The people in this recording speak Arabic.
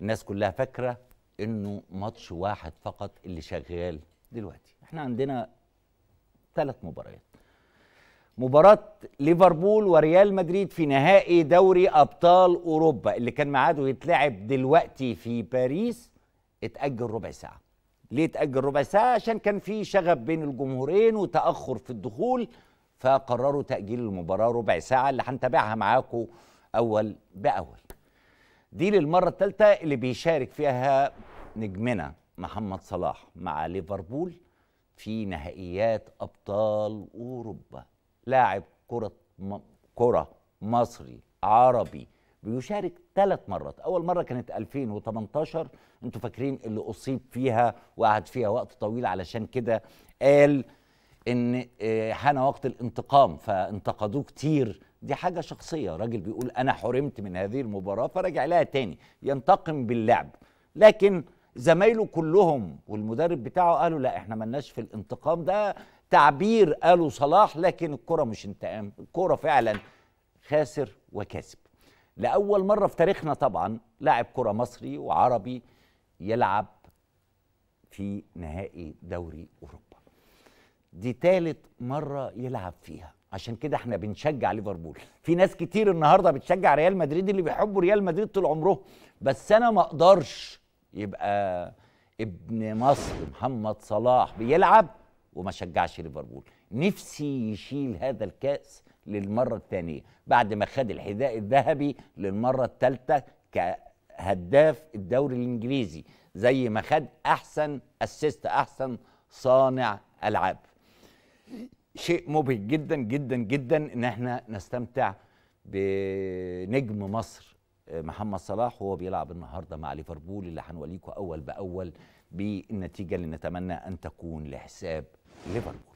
الناس كلها فاكره انه ماتش واحد فقط اللي شغال دلوقتي احنا عندنا ثلاث مباريات مباراة ليفربول وريال مدريد في نهائي دوري أبطال أوروبا اللي كان ميعاده يتلعب دلوقتي في باريس اتأجل ربع ساعة ليه اتأجل ربع ساعة عشان كان في شغب بين الجمهورين وتأخر في الدخول فقرروا تأجيل المباراة ربع ساعة اللي هنتابعها معاكم أول بأول دي للمرة الثالثة اللي بيشارك فيها نجمنا محمد صلاح مع ليفربول في نهائيات أبطال أوروبا لاعب كرة م... كرة مصري عربي بيشارك ثلاث مرات أول مرة كانت 2018 أنتوا فاكرين اللي أصيب فيها وقعد فيها وقت طويل علشان كده قال إن حان آه، وقت الانتقام فانتقدوه كتير دي حاجة شخصية راجل بيقول أنا حرمت من هذه المباراة فرجع لها تاني ينتقم باللعب لكن زمايله كلهم والمدرب بتاعه قالوا لا احنا ملناش في الانتقام ده تعبير قالوا صلاح لكن الكرة مش انتقام الكرة فعلا خاسر وكاسب لأول مرة في تاريخنا طبعا لاعب كرة مصري وعربي يلعب في نهائي دوري دي تالت مرة يلعب فيها عشان كده احنا بنشجع ليفربول في ناس كتير النهاردة بتشجع ريال مدريد اللي بيحبوا ريال مدريد طول عمرهم بس انا ما اقدرش يبقى ابن مصر محمد صلاح بيلعب وما شجعش ليفربول نفسي يشيل هذا الكأس للمرة الثانية بعد ما خد الحذاء الذهبي للمرة الثالثة كهداف الدوري الإنجليزي زي ما خد أحسن أسيست أحسن صانع ألعاب شيء مبهج جدا جدا جدا ان احنا نستمتع بنجم مصر آه، محمد صلاح وهو بيلعب النهارده مع ليفربول اللي هنوليكم اول باول بالنتيجه اللي نتمنى ان تكون لحساب ليفربول